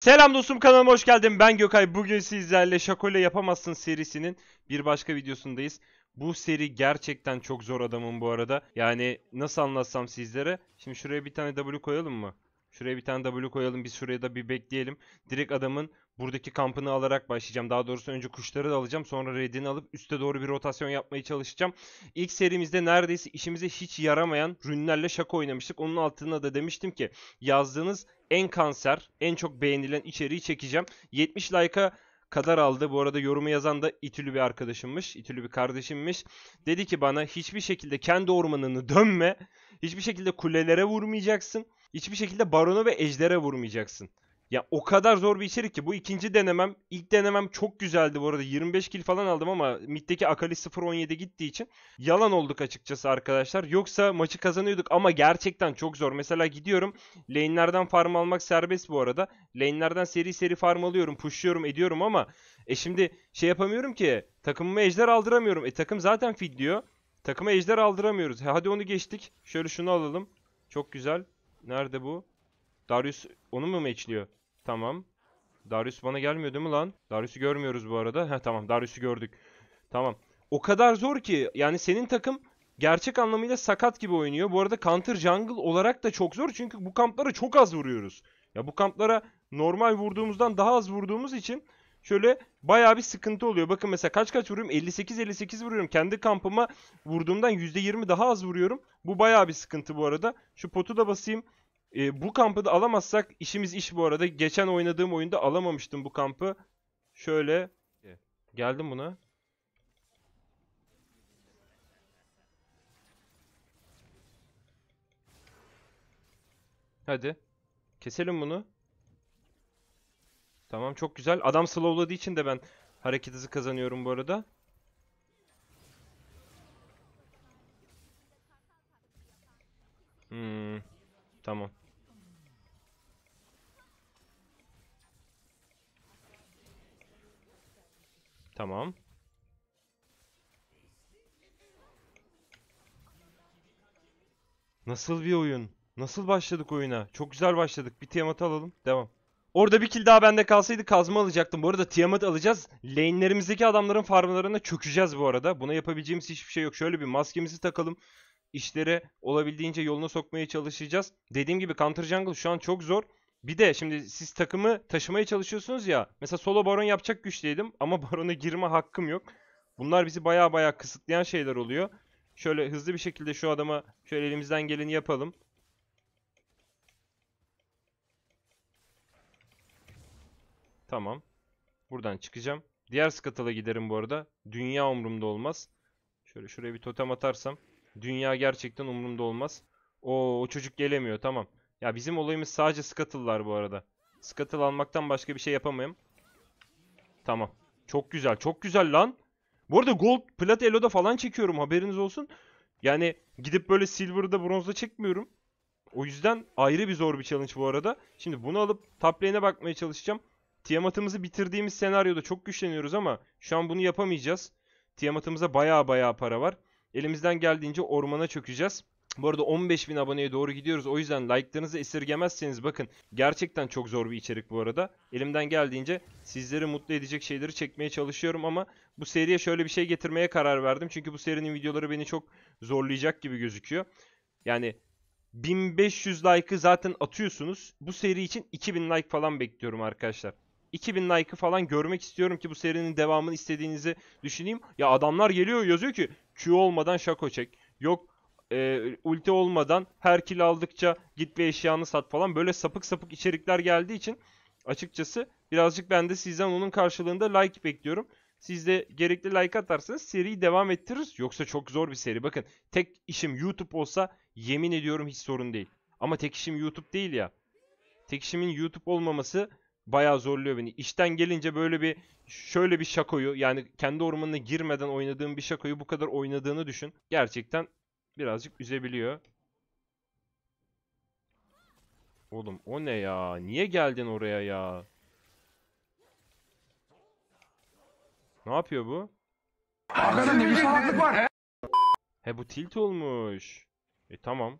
Selam dostum kanalıma hoş geldin. Ben Gökay. Bugün sizlerle Şakole Yapamazsın serisinin bir başka videosundayız. Bu seri gerçekten çok zor adamım bu arada. Yani nasıl anlatsam sizlere. Şimdi şuraya bir tane W koyalım mı? Şuraya bir tane W koyalım. Bir şuraya da bir bekleyelim. Direkt adamın buradaki kampını alarak başlayacağım. Daha doğrusu önce kuşları da alacağım. Sonra redini alıp üste doğru bir rotasyon yapmaya çalışacağım. İlk serimizde neredeyse işimize hiç yaramayan rünlerle şaka oynamıştık. Onun altına da demiştim ki yazdığınız en kanser, en çok beğenilen içeriği çekeceğim. 70 like'a kadar aldı. Bu arada yorumu yazan da itülü bir arkadaşımmış. İtülü bir kardeşimmiş. Dedi ki bana hiçbir şekilde kendi ormanını dönme. Hiçbir şekilde kulelere vurmayacaksın. Hiçbir şekilde baronu ve ejdere vurmayacaksın. Ya o kadar zor bir içerik ki bu ikinci denemem. İlk denemem çok güzeldi bu arada. 25 kill falan aldım ama middeki Akali 0.17 gittiği için yalan olduk açıkçası arkadaşlar. Yoksa maçı kazanıyorduk ama gerçekten çok zor. Mesela gidiyorum lane'lerden farm almak serbest bu arada. Lane'lerden seri seri farm alıyorum, pushluyorum, ediyorum ama e şimdi şey yapamıyorum ki takımıma ejder aldıramıyorum. E takım zaten feed diyor. Takıma ejder aldıramıyoruz. He, hadi onu geçtik. Şöyle şunu alalım. Çok güzel. Nerede bu? Darius onu mu meçliyor? Tamam. Darius bana gelmiyor değil mi lan? Darius'u görmüyoruz bu arada. Heh tamam Darius'u gördük. Tamam. O kadar zor ki yani senin takım gerçek anlamıyla sakat gibi oynuyor. Bu arada Counter Jungle olarak da çok zor çünkü bu kamplara çok az vuruyoruz. Ya bu kamplara normal vurduğumuzdan daha az vurduğumuz için şöyle bayağı bir sıkıntı oluyor. Bakın mesela kaç kaç vuruyorum? 58-58 vuruyorum. Kendi kampıma vurduğumdan %20 daha az vuruyorum. Bu bayağı bir sıkıntı bu arada. Şu potu da basayım. E, bu kampı da alamazsak işimiz iş bu arada. Geçen oynadığım oyunda alamamıştım bu kampı. Şöyle geldim buna. Hadi. Keselim bunu. Tamam çok güzel. Adam slowladığı için de ben hareket hızı kazanıyorum bu arada. Hmm. Tamam. Tamam. Nasıl bir oyun? Nasıl başladık oyuna? Çok güzel başladık. Bir temat alalım. Devam. Orada bir kill daha bende kalsaydı kazma alacaktım. Bu arada Tiamat alacağız. Lane'lerimizdeki adamların farmlarına çökeceğiz bu arada. Buna yapabileceğimiz hiçbir şey yok. Şöyle bir maskemizi takalım. İşlere olabildiğince yoluna sokmaya çalışacağız. Dediğim gibi Counter Jungle şu an çok zor. Bir de şimdi siz takımı taşımaya çalışıyorsunuz ya. Mesela solo baron yapacak güçteydim ama barona girme hakkım yok. Bunlar bizi baya baya kısıtlayan şeyler oluyor. Şöyle hızlı bir şekilde şu adama şöyle elimizden geleni yapalım. Tamam. Buradan çıkacağım. Diğer skatala giderim bu arada. Dünya umurumda olmaz. Şöyle şuraya bir totem atarsam. Dünya gerçekten umurumda olmaz. O o çocuk gelemiyor tamam. Ya bizim olayımız sadece skatıllar bu arada. Skatıl almaktan başka bir şey yapamayım. Tamam. Çok güzel. Çok güzel lan. Bu arada gold, plat, elo'da falan çekiyorum haberiniz olsun. Yani gidip böyle silver'da, bronzda çekmiyorum. O yüzden ayrı bir zor bir challenge bu arada. Şimdi bunu alıp top bakmaya çalışacağım. Tiamat'ımızı bitirdiğimiz senaryoda çok güçleniyoruz ama şu an bunu yapamayacağız. Tiamat'ımıza baya baya para var. Elimizden geldiğince ormana çökeceğiz. Bu arada 15 bin aboneye doğru gidiyoruz. O yüzden like'larınızı esirgemezseniz bakın gerçekten çok zor bir içerik bu arada. Elimden geldiğince sizleri mutlu edecek şeyleri çekmeye çalışıyorum ama bu seriye şöyle bir şey getirmeye karar verdim. Çünkü bu serinin videoları beni çok zorlayacak gibi gözüküyor. Yani 1500 like'ı zaten atıyorsunuz. Bu seri için 2000 like falan bekliyorum arkadaşlar. 2000 like'ı falan görmek istiyorum ki bu serinin devamını istediğinizi düşüneyim. Ya adamlar geliyor yazıyor ki Q olmadan şako çek. Yok e, ulti olmadan her kill aldıkça git ve eşyanı sat falan. Böyle sapık sapık içerikler geldiği için açıkçası birazcık ben de sizden onun karşılığında like bekliyorum. Siz de gerekli like atarsanız seriyi devam ettiririz. Yoksa çok zor bir seri. Bakın tek işim YouTube olsa yemin ediyorum hiç sorun değil. Ama tek işim YouTube değil ya. Tek işimin YouTube olmaması bayağı zorluyor beni. İşten gelince böyle bir şöyle bir şakoyu yani kendi ormanına girmeden oynadığım bir şakoyu bu kadar oynadığını düşün. Gerçekten birazcık üzebiliyor. Oğlum o ne ya? Niye geldin oraya ya? Ne yapıyor bu? Arkada bir salaklık var. He? he bu tilt olmuş. E tamam.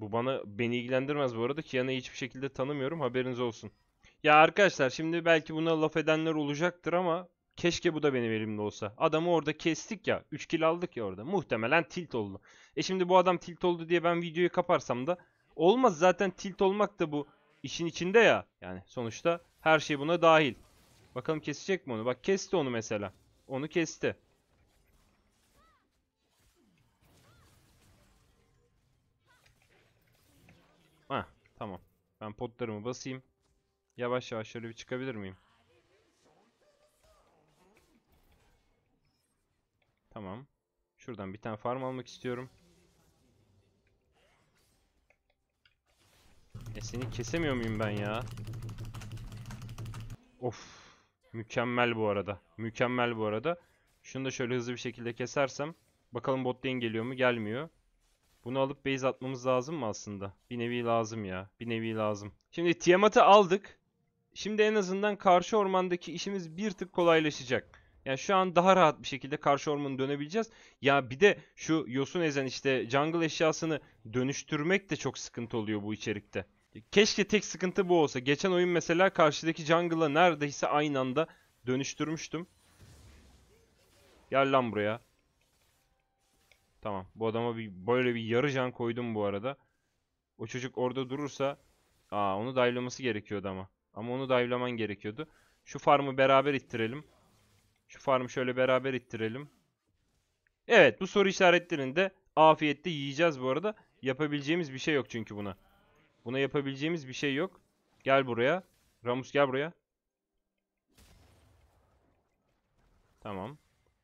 Bu bana beni ilgilendirmez bu arada. Kiana'yı hiçbir şekilde tanımıyorum. Haberiniz olsun. Ya arkadaşlar şimdi belki buna laf edenler olacaktır ama keşke bu da benim elimde olsa. Adamı orada kestik ya. 3 kill aldık ya orada. Muhtemelen tilt oldu. E şimdi bu adam tilt oldu diye ben videoyu kaparsam da olmaz. Zaten tilt olmak da bu işin içinde ya. Yani sonuçta her şey buna dahil. Bakalım kesecek mi onu? Bak kesti onu mesela. Onu kesti. Ha tamam. Ben potlarımı basayım. Yavaş yavaş şöyle bir çıkabilir miyim? Tamam. Şuradan bir tane farm almak istiyorum. E seni kesemiyor muyum ben ya? Of. Mükemmel bu arada. Mükemmel bu arada. Şunu da şöyle hızlı bir şekilde kesersem. Bakalım bot lane geliyor mu? Gelmiyor. Bunu alıp base atmamız lazım mı aslında? Bir nevi lazım ya. Bir nevi lazım. Şimdi Tiamat'ı aldık. Şimdi en azından karşı ormandaki işimiz bir tık kolaylaşacak. Yani şu an daha rahat bir şekilde karşı ormanı dönebileceğiz. Ya bir de şu yosun ezen işte jungle eşyasını dönüştürmek de çok sıkıntı oluyor bu içerikte. Keşke tek sıkıntı bu olsa. Geçen oyun mesela karşıdaki jungle'a neredeyse aynı anda dönüştürmüştüm. Gel lan buraya. Tamam. Bu adama bir, böyle bir yarı can koydum bu arada. O çocuk orada durursa... Aa onu daylaması gerekiyordu ama. Ama onu dive'laman gerekiyordu. Şu farmı beraber ittirelim. Şu farmı şöyle beraber ittirelim. Evet bu soru işaretlerini de afiyette yiyeceğiz bu arada. Yapabileceğimiz bir şey yok çünkü buna. Buna yapabileceğimiz bir şey yok. Gel buraya. Ramus gel buraya. Tamam.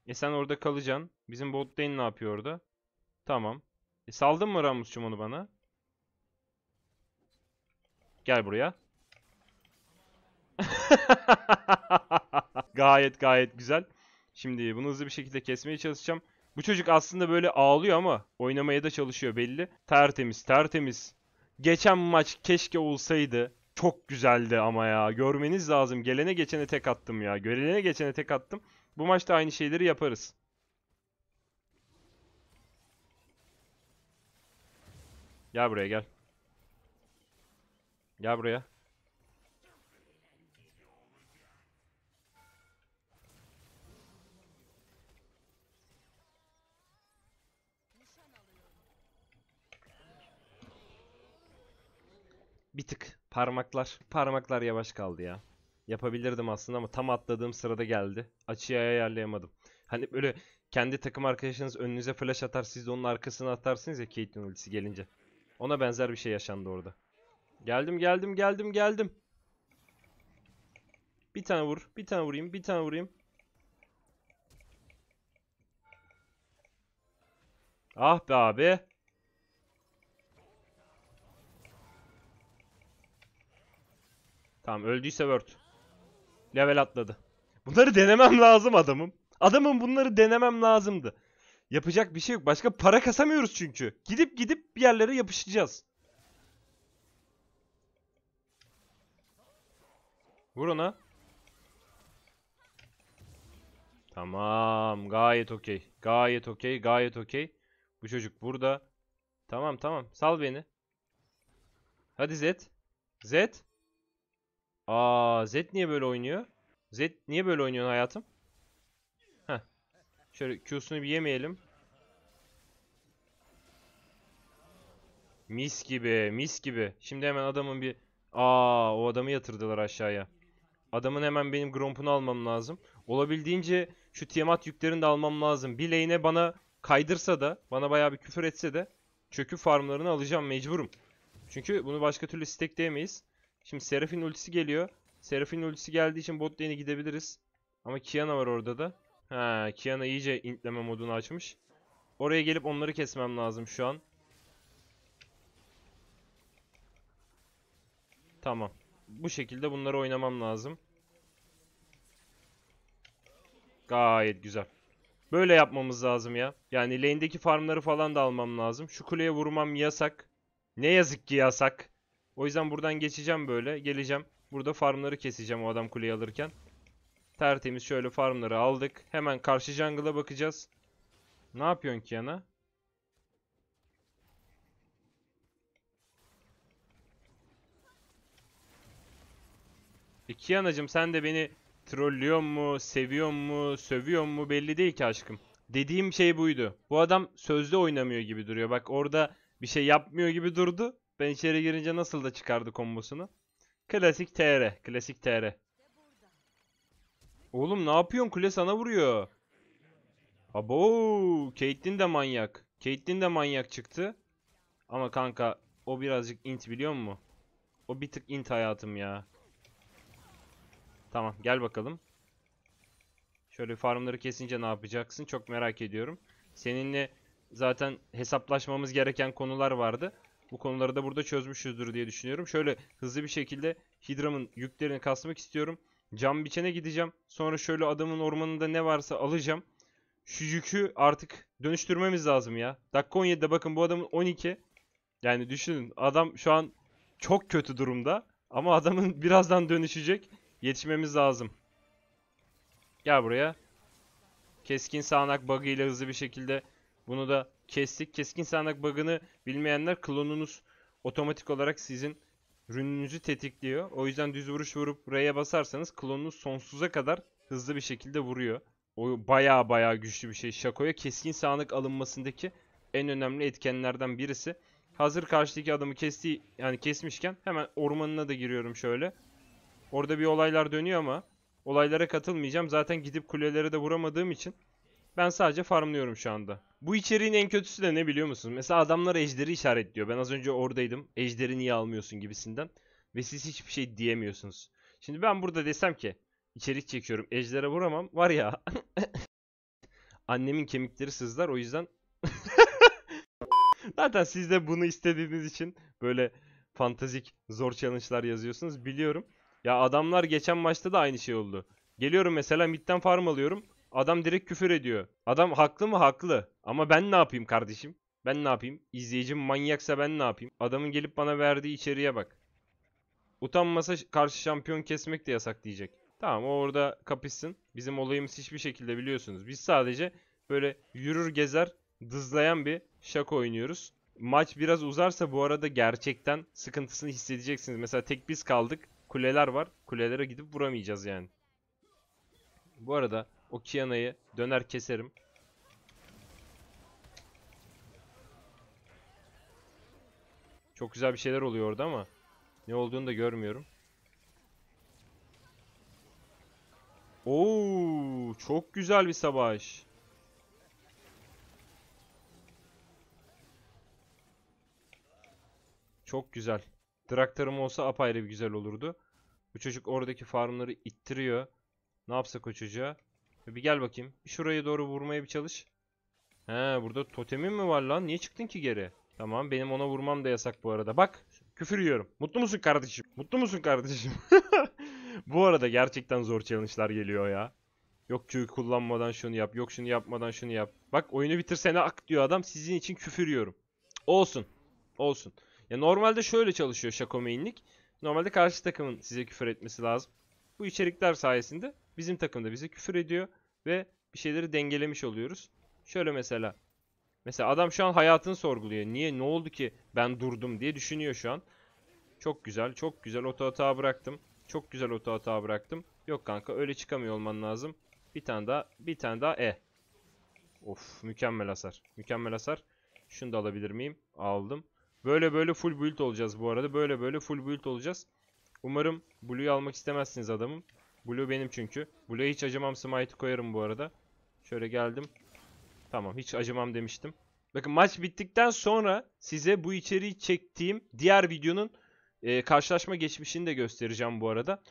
E sen orada kalacaksın. Bizim bot ne yapıyor orada? Tamam. E saldın mı Ramus'cum onu bana? Gel buraya. gayet gayet güzel. Şimdi bunu hızlı bir şekilde kesmeye çalışacağım. Bu çocuk aslında böyle ağlıyor ama oynamaya da çalışıyor belli. Tertemiz tertemiz. Geçen maç keşke olsaydı. Çok güzeldi ama ya. Görmeniz lazım. Gelene geçene tek attım ya. Görelene geçene tek attım. Bu maçta aynı şeyleri yaparız. Gel buraya gel. Gel buraya. Parmaklar. Parmaklar yavaş kaldı ya. Yapabilirdim aslında ama tam atladığım sırada geldi. Açıya ayarlayamadım. Hani böyle kendi takım arkadaşınız önünüze flash atar siz de onun arkasına atarsınız ya Kate'in ultisi gelince. Ona benzer bir şey yaşandı orada. Geldim geldim geldim geldim. Bir tane vur. Bir tane vurayım. Bir tane vurayım. Ah be abi. Tamam öldüyse word. Level atladı. Bunları denemem lazım adamım. Adamım bunları denemem lazımdı. Yapacak bir şey yok. Başka para kasamıyoruz çünkü. Gidip gidip bir yerlere yapışacağız. Vur ona. Tamam. Gayet okey. Gayet okey. Gayet okey. Bu çocuk burada. Tamam tamam. Sal beni. Hadi Zed. Zed. Aa Z niye böyle oynuyor? Z niye böyle oynuyor hayatım? Heh. Şöyle Q'sunu bir yemeyelim. Mis gibi, mis gibi. Şimdi hemen adamın bir... Aa, o adamı yatırdılar aşağıya. Adamın hemen benim Gromp'unu almam lazım. Olabildiğince şu Tiamat yüklerini de almam lazım. Bir lane'e bana kaydırsa da, bana bayağı bir küfür etse de çökü farmlarını alacağım mecburum. Çünkü bunu başka türlü stackleyemeyiz. Şimdi Seraph'in ultisi geliyor. Seraph'in ultisi geldiği için bot lane'e gidebiliriz. Ama Kiana var orada da. Ha, Kiana iyice intleme modunu açmış. Oraya gelip onları kesmem lazım şu an. Tamam. Bu şekilde bunları oynamam lazım. Gayet güzel. Böyle yapmamız lazım ya. Yani lane'deki farmları falan da almam lazım. Şu kuleye vurmam yasak. Ne yazık ki yasak. O yüzden buradan geçeceğim böyle. Geleceğim. Burada farmları keseceğim o adam kuleyi alırken. Tertemiz şöyle farmları aldık. Hemen karşı jungle'a bakacağız. Ne yapıyorsun Kiana? yana? İki e, sen de beni trollüyor mu, seviyor mu, sövüyor mu belli değil ki aşkım. Dediğim şey buydu. Bu adam sözde oynamıyor gibi duruyor. Bak orada bir şey yapmıyor gibi durdu. Ben içeri girince nasıl da çıkardı kombosunu. Klasik TR. Klasik TR. Oğlum ne yapıyorsun? Kule sana vuruyor. Abo, Caitlyn de manyak. Caitlyn de manyak çıktı. Ama kanka o birazcık int biliyor musun? O bir tık int hayatım ya. Tamam gel bakalım. Şöyle farmları kesince ne yapacaksın? Çok merak ediyorum. Seninle zaten hesaplaşmamız gereken konular vardı. Bu konuları da burada çözmüşüzdür diye düşünüyorum. Şöyle hızlı bir şekilde hidramın yüklerini kasmak istiyorum. Cam biçene gideceğim. Sonra şöyle adamın ormanında ne varsa alacağım. Şu yükü artık dönüştürmemiz lazım ya. Dakika 17'de bakın bu adamın 12. Yani düşünün adam şu an çok kötü durumda. Ama adamın birazdan dönüşecek. Yetişmemiz lazım. Gel buraya. Keskin sağanak ile hızlı bir şekilde bunu da kestik. Keskin sağanak bug'ını bilmeyenler klonunuz otomatik olarak sizin rününüzü tetikliyor. O yüzden düz vuruş vurup R'ye basarsanız klonunuz sonsuza kadar hızlı bir şekilde vuruyor. O baya baya güçlü bir şey. Şako'ya keskin sağanak alınmasındaki en önemli etkenlerden birisi. Hazır karşıdaki adamı kesti yani kesmişken hemen ormanına da giriyorum şöyle. Orada bir olaylar dönüyor ama olaylara katılmayacağım. Zaten gidip kulelere de vuramadığım için ben sadece farmlıyorum şu anda. Bu içeriğin en kötüsü de ne biliyor musunuz? Mesela adamlar ejderi işaretliyor. Ben az önce oradaydım. Ejderi niye almıyorsun gibisinden. Ve siz hiçbir şey diyemiyorsunuz. Şimdi ben burada desem ki içerik çekiyorum. Ejdere vuramam. Var ya. Annemin kemikleri sızlar o yüzden. Zaten siz de bunu istediğiniz için böyle fantazik zor challenge'lar yazıyorsunuz biliyorum. Ya adamlar geçen maçta da aynı şey oldu. Geliyorum mesela midden farm alıyorum. Adam direkt küfür ediyor. Adam haklı mı? Haklı. Ama ben ne yapayım kardeşim? Ben ne yapayım? İzleyicim manyaksa ben ne yapayım? Adamın gelip bana verdiği içeriye bak. Utanmasa karşı şampiyon kesmek de yasak diyecek. Tamam o orada kapışsın. Bizim olayımız hiçbir şekilde biliyorsunuz. Biz sadece böyle yürür gezer dızlayan bir şaka oynuyoruz. Maç biraz uzarsa bu arada gerçekten sıkıntısını hissedeceksiniz. Mesela tek biz kaldık. Kuleler var. Kulelere gidip vuramayacağız yani. Bu arada o Kiana'yı döner keserim. Çok güzel bir şeyler oluyor orada ama ne olduğunu da görmüyorum. Oo, çok güzel bir savaş. Çok güzel. Traktörüm olsa apayrı bir güzel olurdu. Bu çocuk oradaki farmları ittiriyor. Ne yapsak o çocuğa? E, bir gel bakayım. Şuraya doğru vurmaya bir çalış. He burada totemin mi var lan? Niye çıktın ki geri? Tamam benim ona vurmam da yasak bu arada. Bak küfür yiyorum. Mutlu musun kardeşim? Mutlu musun kardeşim? bu arada gerçekten zor challenge'lar geliyor ya. Yok çünkü kullanmadan şunu yap. Yok şunu yapmadan şunu yap. Bak oyunu bitirsene ak diyor adam. Sizin için küfür yiyorum. Olsun. Olsun. Ya normalde şöyle çalışıyor şako mainlik. Normalde karşı takımın size küfür etmesi lazım. Bu içerikler sayesinde Bizim takım da bize küfür ediyor ve bir şeyleri dengelemiş oluyoruz. Şöyle mesela. Mesela adam şu an hayatını sorguluyor. Niye ne oldu ki ben durdum diye düşünüyor şu an. Çok güzel çok güzel oto hata bıraktım. Çok güzel oto hata bıraktım. Yok kanka öyle çıkamıyor olman lazım. Bir tane daha bir tane daha E. Of mükemmel hasar. Mükemmel hasar. Şunu da alabilir miyim? Aldım. Böyle böyle full build olacağız bu arada. Böyle böyle full build olacağız. Umarım Blue'yu almak istemezsiniz adamım. Blue benim çünkü. Blue'ya hiç acımam smite koyarım bu arada. Şöyle geldim. Tamam hiç acımam demiştim. Bakın maç bittikten sonra size bu içeriği çektiğim diğer videonun e, karşılaşma geçmişini de göstereceğim bu arada.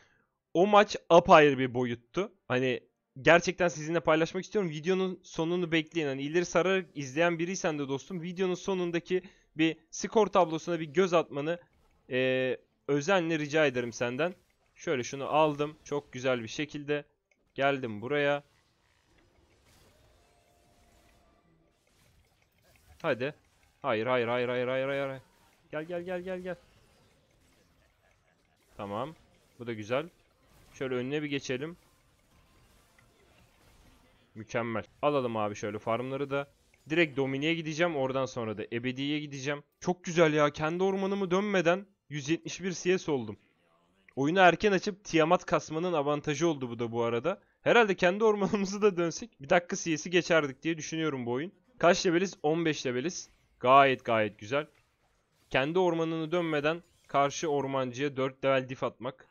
O maç apayrı bir boyuttu. Hani gerçekten sizinle paylaşmak istiyorum. Videonun sonunu bekleyin. Hani ileri sararak izleyen biriysen de dostum videonun sonundaki bir skor tablosuna bir göz atmanı e, özenle rica ederim senden. Şöyle şunu aldım. Çok güzel bir şekilde. Geldim buraya. Hadi. Hayır hayır hayır hayır hayır hayır. Gel gel gel gel gel. Tamam. Bu da güzel. Şöyle önüne bir geçelim. Mükemmel. Alalım abi şöyle farmları da. Direkt Domine'ye gideceğim. Oradan sonra da Ebedi'ye gideceğim. Çok güzel ya. Kendi ormanımı dönmeden 171 CS oldum. Oyunu erken açıp Tiamat kasmanın avantajı oldu bu da bu arada. Herhalde kendi ormanımızı da dönsek bir dakika CS'i geçerdik diye düşünüyorum bu oyun. Kaç leveliz? 15 leveliz. Gayet gayet güzel. Kendi ormanını dönmeden karşı ormancıya 4 level dif atmak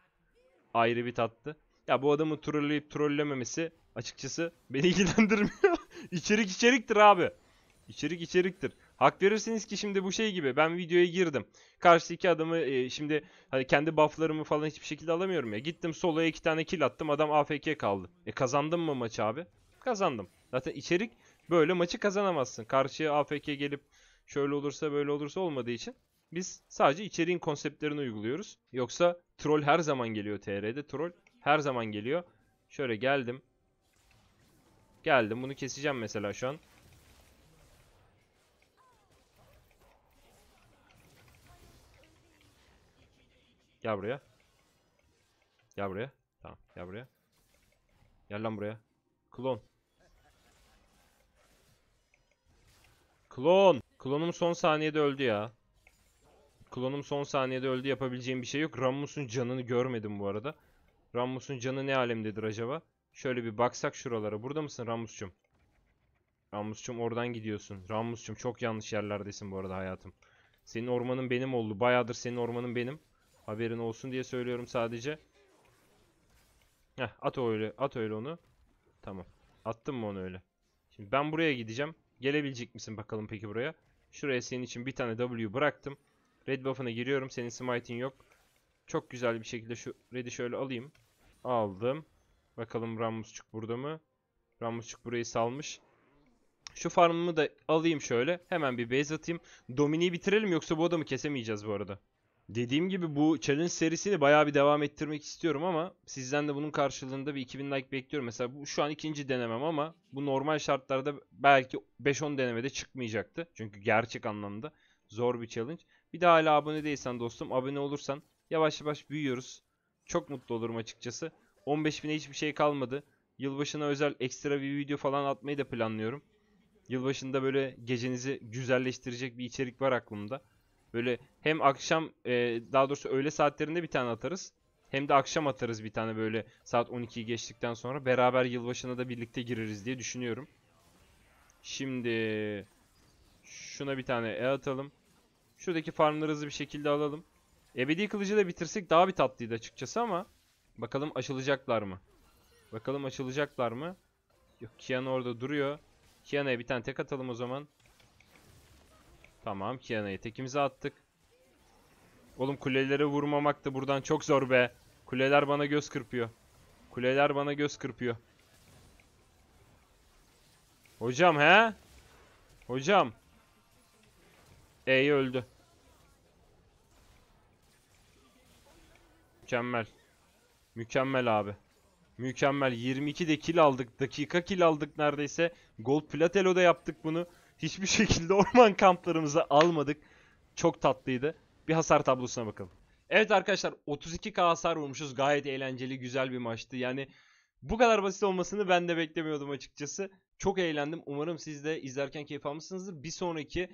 ayrı bir tattı. Ya bu adamı trolleyip trollememesi açıkçası beni ilgilendirmiyor. İçerik içeriktir abi. İçerik içeriktir. Hak verirsiniz ki şimdi bu şey gibi ben videoya girdim. Karşıdaki adamı e, şimdi hani kendi bufflarımı falan hiçbir şekilde alamıyorum ya. Gittim soloya iki tane kill attım adam AFK kaldı. E kazandım mı maçı abi? Kazandım. Zaten içerik böyle maçı kazanamazsın. Karşıya AFK gelip şöyle olursa böyle olursa olmadığı için biz sadece içeriğin konseptlerini uyguluyoruz. Yoksa troll her zaman geliyor TR'de. Troll her zaman geliyor. Şöyle geldim. Geldim. Bunu keseceğim mesela şu an. Gel buraya. Gel buraya. Tamam gel buraya. Gel lan buraya. Klon. Klon. Klonum son saniyede öldü ya. Klonum son saniyede öldü yapabileceğim bir şey yok. Rammus'un canını görmedim bu arada. Rammus'un canı ne alemdedir acaba? Şöyle bir baksak şuralara. Burada mısın Rammus'cum? Rammus'cum oradan gidiyorsun. Rammus'cum çok yanlış yerlerdesin bu arada hayatım. Senin ormanın benim oldu. Bayağıdır senin ormanın benim. Haberin olsun diye söylüyorum sadece. Heh, at öyle, at öyle onu. Tamam. Attım mı onu öyle? Şimdi ben buraya gideceğim. Gelebilecek misin bakalım peki buraya? Şuraya senin için bir tane W bıraktım. Red buff'ına giriyorum. Senin smite'in yok. Çok güzel bir şekilde şu red'i şöyle alayım. Aldım. Bakalım Rammusçuk burada mı? Rammusçuk burayı salmış. Şu farmımı da alayım şöyle. Hemen bir base atayım. Domini'yi bitirelim yoksa bu adamı kesemeyeceğiz bu arada. Dediğim gibi bu challenge serisini bayağı bir devam ettirmek istiyorum ama sizden de bunun karşılığında bir 2000 like bekliyorum. Mesela bu şu an ikinci denemem ama bu normal şartlarda belki 5-10 denemede çıkmayacaktı. Çünkü gerçek anlamda zor bir challenge. Bir daha hala abone değilsen dostum abone olursan yavaş yavaş büyüyoruz. Çok mutlu olurum açıkçası. 15.000'e hiçbir şey kalmadı. Yılbaşına özel ekstra bir video falan atmayı da planlıyorum. Yılbaşında böyle gecenizi güzelleştirecek bir içerik var aklımda. Böyle hem akşam e, daha doğrusu öğle saatlerinde bir tane atarız. Hem de akşam atarız bir tane böyle saat 12'yi geçtikten sonra. Beraber yılbaşına da birlikte gireriz diye düşünüyorum. Şimdi şuna bir tane E atalım. Şuradaki farmları hızlı bir şekilde alalım. Ebedi kılıcı da bitirsek daha bir tatlıydı açıkçası ama bakalım açılacaklar mı? Bakalım açılacaklar mı? Yok Kian orada duruyor. Kiana'ya bir tane tek atalım o zaman. Tamam Kiana'yı tekimize attık. Oğlum kulelere vurmamak da buradan çok zor be. Kuleler bana göz kırpıyor. Kuleler bana göz kırpıyor. Hocam he? Hocam. E'yi öldü. Mükemmel. Mükemmel abi. Mükemmel. 22'de kill aldık. Dakika kill aldık neredeyse. Gold platelo'da yaptık bunu hiçbir şekilde orman kamplarımızı almadık. Çok tatlıydı. Bir hasar tablosuna bakalım. Evet arkadaşlar 32k hasar vurmuşuz. Gayet eğlenceli, güzel bir maçtı. Yani bu kadar basit olmasını ben de beklemiyordum açıkçası. Çok eğlendim. Umarım siz de izlerken keyif almışsınızdır. Bir sonraki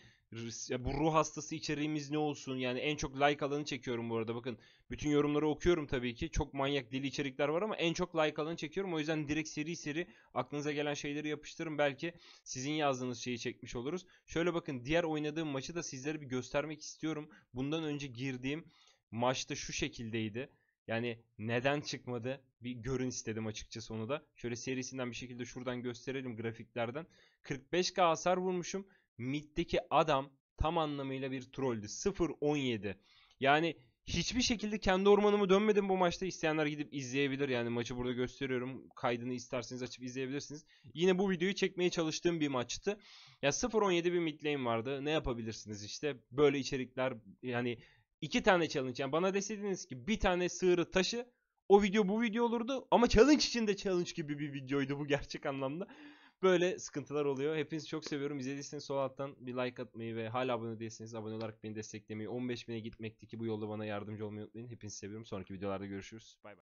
ya bu ruh hastası içeriğimiz ne olsun? Yani en çok like alanı çekiyorum bu arada. Bakın bütün yorumları okuyorum tabii ki. Çok manyak deli içerikler var ama en çok like alanı çekiyorum. O yüzden direkt seri seri aklınıza gelen şeyleri yapıştırın. Belki sizin yazdığınız şeyi çekmiş oluruz. Şöyle bakın diğer oynadığım maçı da sizlere bir göstermek istiyorum. Bundan önce girdiğim maçta şu şekildeydi. Yani neden çıkmadı bir görün istedim açıkçası onu da. Şöyle serisinden bir şekilde şuradan gösterelim grafiklerden. 45k hasar vurmuşum. Mitteki adam tam anlamıyla bir trolldü. 0-17. Yani hiçbir şekilde kendi ormanımı dönmedim bu maçta. İsteyenler gidip izleyebilir. Yani maçı burada gösteriyorum. Kaydını isterseniz açıp izleyebilirsiniz. Yine bu videoyu çekmeye çalıştığım bir maçtı. Ya 0-17 bir mid lane vardı. Ne yapabilirsiniz işte? Böyle içerikler yani iki tane challenge. Yani bana deseydiniz ki bir tane sığırı taşı o video bu video olurdu ama challenge içinde challenge gibi bir videoydu bu gerçek anlamda. Böyle sıkıntılar oluyor. Hepinizi çok seviyorum. İzlediyseniz sol alttan bir like atmayı ve hala abone değilseniz abone olarak beni desteklemeyi, 15.000'e gitmekteki bu yolda bana yardımcı olmayı unutmayın. Hepinizi seviyorum. Sonraki videolarda görüşürüz. Bay bay.